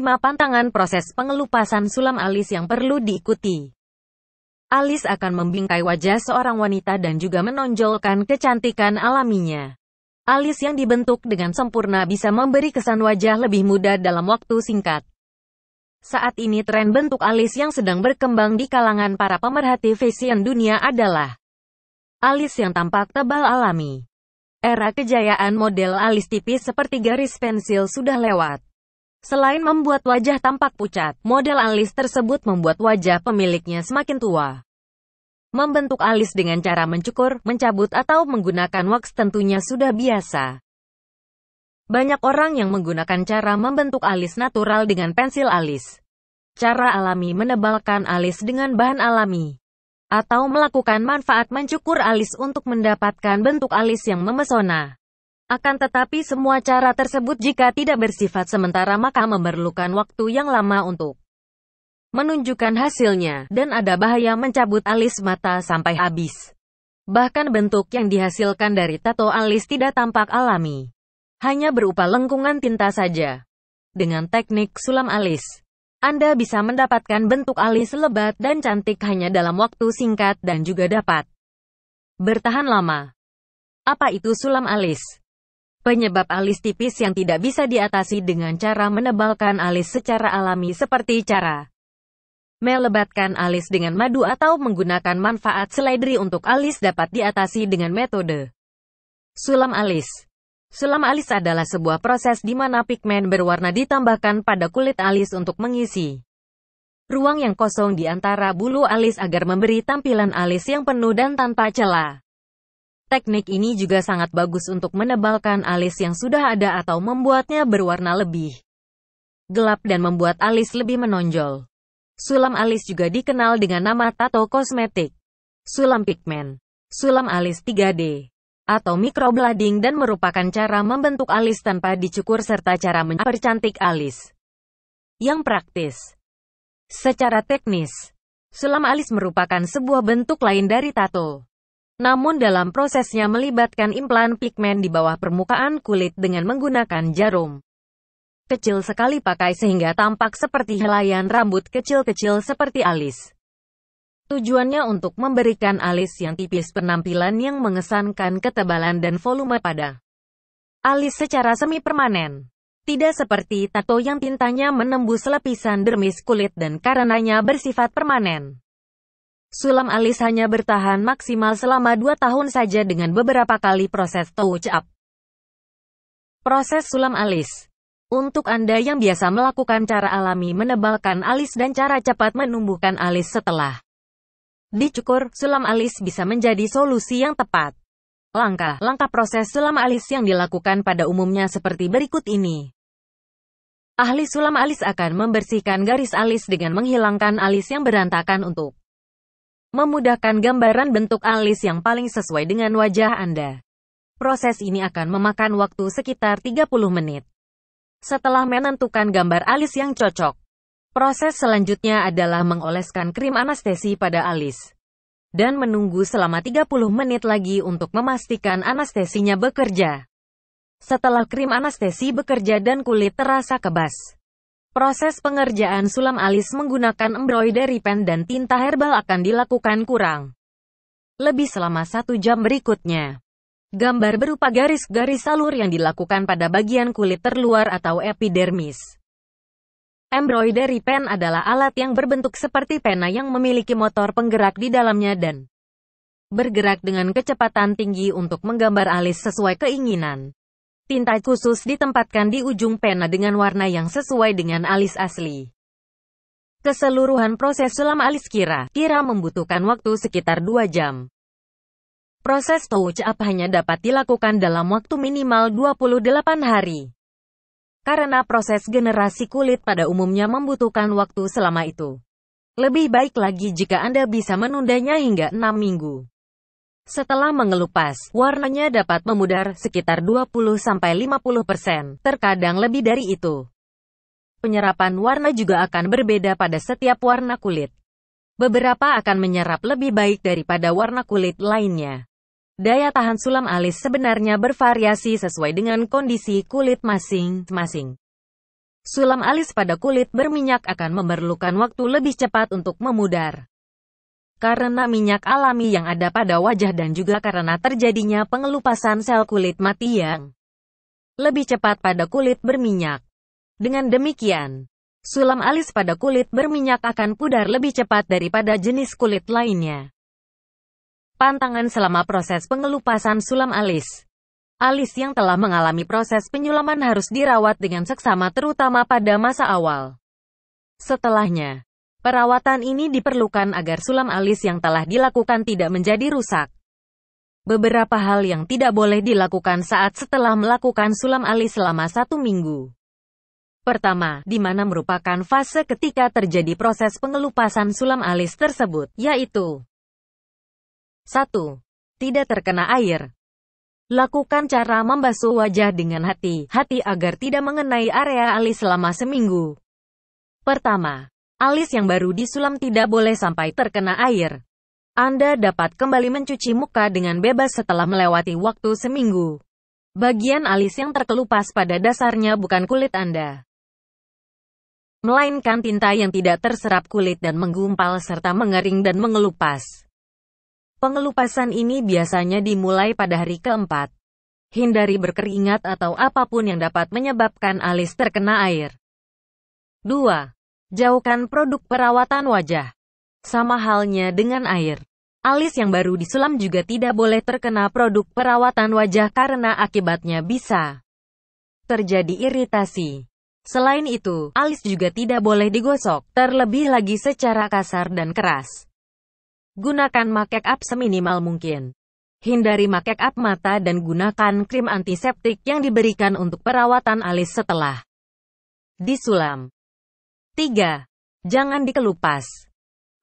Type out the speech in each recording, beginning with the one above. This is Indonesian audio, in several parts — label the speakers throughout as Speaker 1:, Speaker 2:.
Speaker 1: 5. Pantangan proses pengelupasan sulam alis yang perlu diikuti. Alis akan membingkai wajah seorang wanita dan juga menonjolkan kecantikan alaminya. Alis yang dibentuk dengan sempurna bisa memberi kesan wajah lebih muda dalam waktu singkat. Saat ini tren bentuk alis yang sedang berkembang di kalangan para pemerhati fashion dunia adalah alis yang tampak tebal alami. Era kejayaan model alis tipis seperti garis pensil sudah lewat. Selain membuat wajah tampak pucat, model alis tersebut membuat wajah pemiliknya semakin tua. Membentuk alis dengan cara mencukur, mencabut atau menggunakan wax tentunya sudah biasa. Banyak orang yang menggunakan cara membentuk alis natural dengan pensil alis. Cara alami menebalkan alis dengan bahan alami. Atau melakukan manfaat mencukur alis untuk mendapatkan bentuk alis yang memesona. Akan tetapi semua cara tersebut jika tidak bersifat sementara maka memerlukan waktu yang lama untuk menunjukkan hasilnya, dan ada bahaya mencabut alis mata sampai habis. Bahkan bentuk yang dihasilkan dari tato alis tidak tampak alami. Hanya berupa lengkungan tinta saja. Dengan teknik sulam alis, Anda bisa mendapatkan bentuk alis lebat dan cantik hanya dalam waktu singkat dan juga dapat bertahan lama. Apa itu sulam alis? Penyebab alis tipis yang tidak bisa diatasi dengan cara menebalkan alis secara alami seperti cara melebatkan alis dengan madu atau menggunakan manfaat seledri untuk alis dapat diatasi dengan metode sulam alis. Sulam alis adalah sebuah proses di mana pigmen berwarna ditambahkan pada kulit alis untuk mengisi ruang yang kosong di antara bulu alis agar memberi tampilan alis yang penuh dan tanpa celah. Teknik ini juga sangat bagus untuk menebalkan alis yang sudah ada atau membuatnya berwarna lebih gelap dan membuat alis lebih menonjol. Sulam alis juga dikenal dengan nama tato kosmetik, sulam pigmen, sulam alis 3D, atau microblading dan merupakan cara membentuk alis tanpa dicukur serta cara mempercantik alis. Yang praktis. Secara teknis, sulam alis merupakan sebuah bentuk lain dari tato namun dalam prosesnya melibatkan implan pigmen di bawah permukaan kulit dengan menggunakan jarum. Kecil sekali pakai sehingga tampak seperti helaian rambut kecil-kecil seperti alis. Tujuannya untuk memberikan alis yang tipis penampilan yang mengesankan ketebalan dan volume pada alis secara semi-permanen. Tidak seperti tato yang tintanya menembus lapisan dermis kulit dan karenanya bersifat permanen. Sulam Alis hanya bertahan maksimal selama dua tahun saja dengan beberapa kali proses touch-up. Proses sulam alis Untuk Anda yang biasa melakukan cara alami menebalkan alis dan cara cepat menumbuhkan alis setelah dicukur, sulam alis bisa menjadi solusi yang tepat. Langkah-langkah proses sulam alis yang dilakukan pada umumnya seperti berikut ini. Ahli sulam alis akan membersihkan garis alis dengan menghilangkan alis yang berantakan untuk memudahkan gambaran bentuk alis yang paling sesuai dengan wajah Anda. Proses ini akan memakan waktu sekitar 30 menit. Setelah menentukan gambar alis yang cocok, proses selanjutnya adalah mengoleskan krim anestesi pada alis dan menunggu selama 30 menit lagi untuk memastikan anestesinya bekerja. Setelah krim anestesi bekerja dan kulit terasa kebas, Proses pengerjaan sulam alis menggunakan embroidery pen dan tinta herbal akan dilakukan kurang lebih selama satu jam berikutnya. Gambar berupa garis-garis salur yang dilakukan pada bagian kulit terluar atau epidermis. Embroidery pen adalah alat yang berbentuk seperti pena yang memiliki motor penggerak di dalamnya dan bergerak dengan kecepatan tinggi untuk menggambar alis sesuai keinginan. Tinta khusus ditempatkan di ujung pena dengan warna yang sesuai dengan alis asli. Keseluruhan proses sulam alis kira, kira membutuhkan waktu sekitar 2 jam. Proses touch up hanya dapat dilakukan dalam waktu minimal 28 hari. Karena proses generasi kulit pada umumnya membutuhkan waktu selama itu. Lebih baik lagi jika Anda bisa menundanya hingga 6 minggu. Setelah mengelupas, warnanya dapat memudar sekitar 20-50%, terkadang lebih dari itu. Penyerapan warna juga akan berbeda pada setiap warna kulit. Beberapa akan menyerap lebih baik daripada warna kulit lainnya. Daya tahan sulam alis sebenarnya bervariasi sesuai dengan kondisi kulit masing-masing. Sulam alis pada kulit berminyak akan memerlukan waktu lebih cepat untuk memudar karena minyak alami yang ada pada wajah dan juga karena terjadinya pengelupasan sel kulit mati yang lebih cepat pada kulit berminyak. Dengan demikian, sulam alis pada kulit berminyak akan pudar lebih cepat daripada jenis kulit lainnya. Pantangan selama proses pengelupasan sulam alis Alis yang telah mengalami proses penyulaman harus dirawat dengan seksama terutama pada masa awal. Setelahnya, Perawatan ini diperlukan agar sulam alis yang telah dilakukan tidak menjadi rusak. Beberapa hal yang tidak boleh dilakukan saat setelah melakukan sulam alis selama satu minggu. Pertama, di mana merupakan fase ketika terjadi proses pengelupasan sulam alis tersebut, yaitu 1. Tidak terkena air. Lakukan cara membasuh wajah dengan hati-hati agar tidak mengenai area alis selama seminggu. Pertama, Alis yang baru disulam tidak boleh sampai terkena air. Anda dapat kembali mencuci muka dengan bebas setelah melewati waktu seminggu. Bagian alis yang terkelupas pada dasarnya bukan kulit Anda, melainkan tinta yang tidak terserap kulit dan menggumpal serta mengering dan mengelupas. Pengelupasan ini biasanya dimulai pada hari keempat. Hindari berkeringat atau apapun yang dapat menyebabkan alis terkena air. 2. Jauhkan produk perawatan wajah. Sama halnya dengan air. Alis yang baru disulam juga tidak boleh terkena produk perawatan wajah karena akibatnya bisa terjadi iritasi. Selain itu, alis juga tidak boleh digosok, terlebih lagi secara kasar dan keras. Gunakan make up seminimal mungkin. Hindari make up mata dan gunakan krim antiseptik yang diberikan untuk perawatan alis setelah disulam. 3. Jangan dikelupas.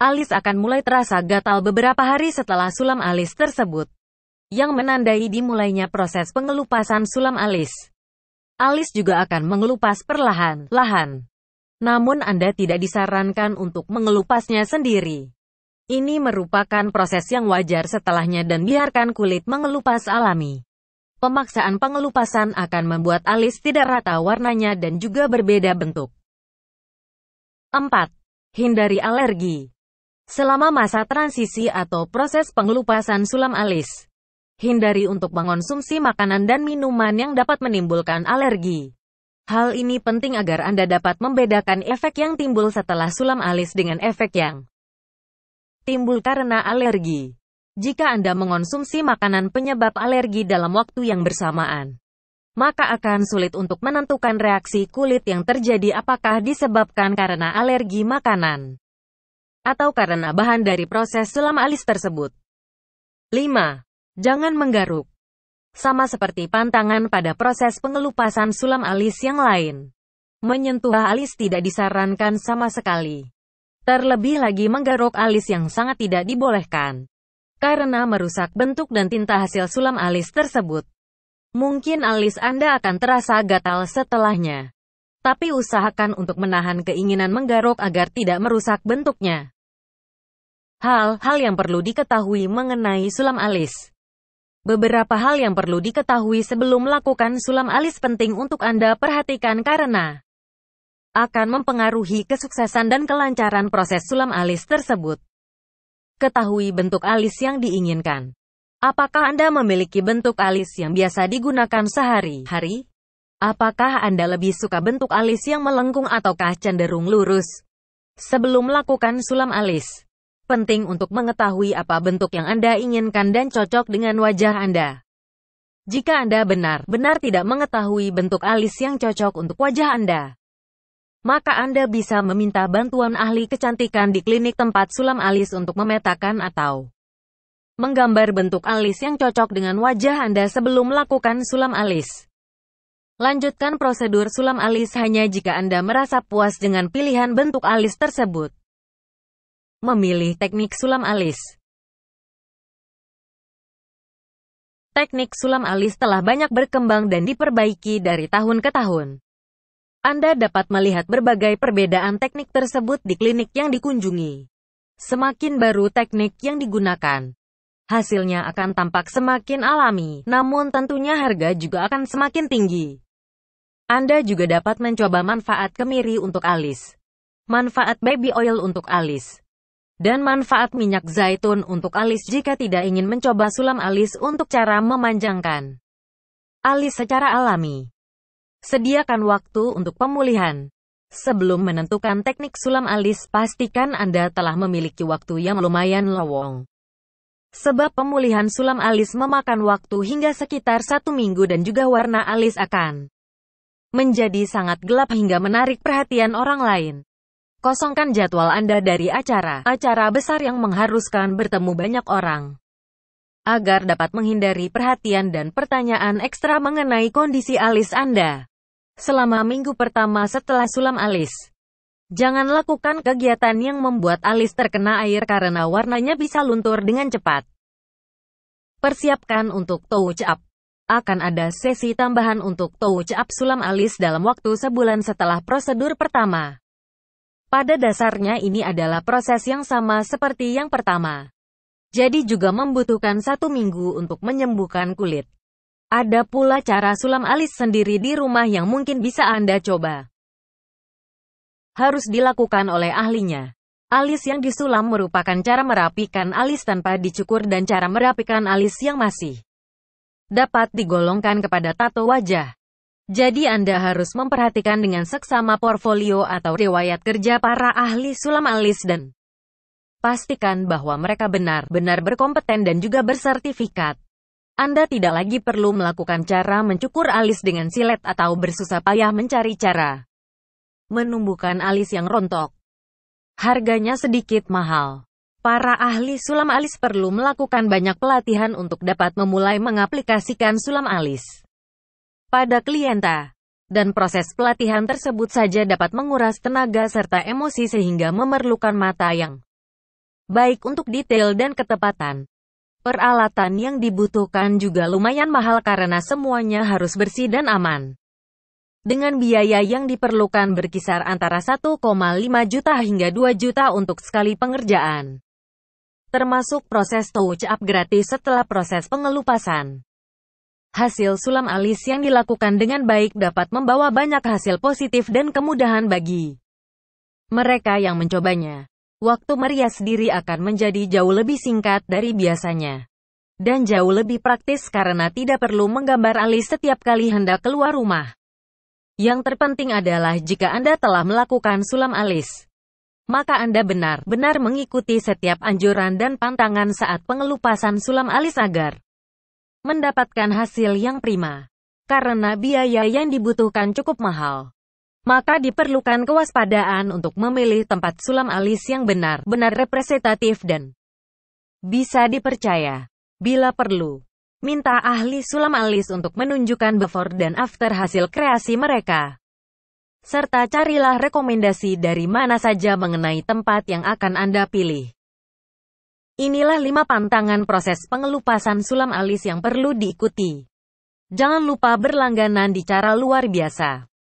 Speaker 1: Alis akan mulai terasa gatal beberapa hari setelah sulam alis tersebut, yang menandai dimulainya proses pengelupasan sulam alis. Alis juga akan mengelupas perlahan-lahan. Namun Anda tidak disarankan untuk mengelupasnya sendiri. Ini merupakan proses yang wajar setelahnya dan biarkan kulit mengelupas alami. Pemaksaan pengelupasan akan membuat alis tidak rata warnanya dan juga berbeda bentuk. 4. Hindari alergi. Selama masa transisi atau proses pengelupasan sulam alis, hindari untuk mengonsumsi makanan dan minuman yang dapat menimbulkan alergi. Hal ini penting agar Anda dapat membedakan efek yang timbul setelah sulam alis dengan efek yang timbul karena alergi. Jika Anda mengonsumsi makanan penyebab alergi dalam waktu yang bersamaan, maka akan sulit untuk menentukan reaksi kulit yang terjadi apakah disebabkan karena alergi makanan atau karena bahan dari proses sulam alis tersebut. 5. Jangan menggaruk. Sama seperti pantangan pada proses pengelupasan sulam alis yang lain. Menyentuh alis tidak disarankan sama sekali. Terlebih lagi menggaruk alis yang sangat tidak dibolehkan. Karena merusak bentuk dan tinta hasil sulam alis tersebut. Mungkin alis Anda akan terasa gatal setelahnya. Tapi usahakan untuk menahan keinginan menggaruk agar tidak merusak bentuknya. Hal-hal yang perlu diketahui mengenai sulam alis. Beberapa hal yang perlu diketahui sebelum melakukan sulam alis penting untuk Anda perhatikan karena akan mempengaruhi kesuksesan dan kelancaran proses sulam alis tersebut. Ketahui bentuk alis yang diinginkan. Apakah Anda memiliki bentuk alis yang biasa digunakan sehari-hari? Apakah Anda lebih suka bentuk alis yang melengkung ataukah cenderung lurus? Sebelum melakukan sulam alis, penting untuk mengetahui apa bentuk yang Anda inginkan dan cocok dengan wajah Anda. Jika Anda benar-benar tidak mengetahui bentuk alis yang cocok untuk wajah Anda, maka Anda bisa meminta bantuan ahli kecantikan di klinik tempat sulam alis untuk memetakan atau Menggambar bentuk alis yang cocok dengan wajah Anda sebelum melakukan sulam alis. Lanjutkan prosedur sulam alis hanya jika Anda merasa puas dengan pilihan bentuk alis tersebut. Memilih teknik sulam alis Teknik sulam alis telah banyak berkembang dan diperbaiki dari tahun ke tahun. Anda dapat melihat berbagai perbedaan teknik tersebut di klinik yang dikunjungi. Semakin baru teknik yang digunakan, hasilnya akan tampak semakin alami, namun tentunya harga juga akan semakin tinggi. Anda juga dapat mencoba manfaat kemiri untuk alis, manfaat baby oil untuk alis, dan manfaat minyak zaitun untuk alis jika tidak ingin mencoba sulam alis untuk cara memanjangkan alis secara alami. Sediakan waktu untuk pemulihan. Sebelum menentukan teknik sulam alis, pastikan Anda telah memiliki waktu yang lumayan lowong Sebab pemulihan sulam alis memakan waktu hingga sekitar satu minggu dan juga warna alis akan menjadi sangat gelap hingga menarik perhatian orang lain. Kosongkan jadwal Anda dari acara. Acara besar yang mengharuskan bertemu banyak orang. Agar dapat menghindari perhatian dan pertanyaan ekstra mengenai kondisi alis Anda. Selama minggu pertama setelah sulam alis. Jangan lakukan kegiatan yang membuat alis terkena air karena warnanya bisa luntur dengan cepat. Persiapkan untuk touch up. Akan ada sesi tambahan untuk touch up sulam alis dalam waktu sebulan setelah prosedur pertama. Pada dasarnya ini adalah proses yang sama seperti yang pertama. Jadi juga membutuhkan satu minggu untuk menyembuhkan kulit. Ada pula cara sulam alis sendiri di rumah yang mungkin bisa Anda coba harus dilakukan oleh ahlinya. Alis yang disulam merupakan cara merapikan alis tanpa dicukur dan cara merapikan alis yang masih dapat digolongkan kepada tato wajah. Jadi Anda harus memperhatikan dengan seksama portfolio atau riwayat kerja para ahli sulam alis dan pastikan bahwa mereka benar-benar berkompeten dan juga bersertifikat. Anda tidak lagi perlu melakukan cara mencukur alis dengan silet atau bersusah payah mencari cara menumbuhkan alis yang rontok. Harganya sedikit mahal. Para ahli sulam alis perlu melakukan banyak pelatihan untuk dapat memulai mengaplikasikan sulam alis pada klienta. Dan proses pelatihan tersebut saja dapat menguras tenaga serta emosi sehingga memerlukan mata yang baik untuk detail dan ketepatan. Peralatan yang dibutuhkan juga lumayan mahal karena semuanya harus bersih dan aman dengan biaya yang diperlukan berkisar antara 1,5 juta hingga 2 juta untuk sekali pengerjaan. Termasuk proses touch up gratis setelah proses pengelupasan. Hasil sulam alis yang dilakukan dengan baik dapat membawa banyak hasil positif dan kemudahan bagi mereka yang mencobanya. Waktu merias diri akan menjadi jauh lebih singkat dari biasanya dan jauh lebih praktis karena tidak perlu menggambar alis setiap kali hendak keluar rumah. Yang terpenting adalah jika Anda telah melakukan sulam alis, maka Anda benar-benar mengikuti setiap anjuran dan pantangan saat pengelupasan sulam alis agar mendapatkan hasil yang prima. Karena biaya yang dibutuhkan cukup mahal, maka diperlukan kewaspadaan untuk memilih tempat sulam alis yang benar-benar representatif dan bisa dipercaya bila perlu. Minta ahli sulam alis untuk menunjukkan before dan after hasil kreasi mereka. Serta carilah rekomendasi dari mana saja mengenai tempat yang akan Anda pilih. Inilah lima pantangan proses pengelupasan sulam alis yang perlu diikuti. Jangan lupa berlangganan di cara luar biasa.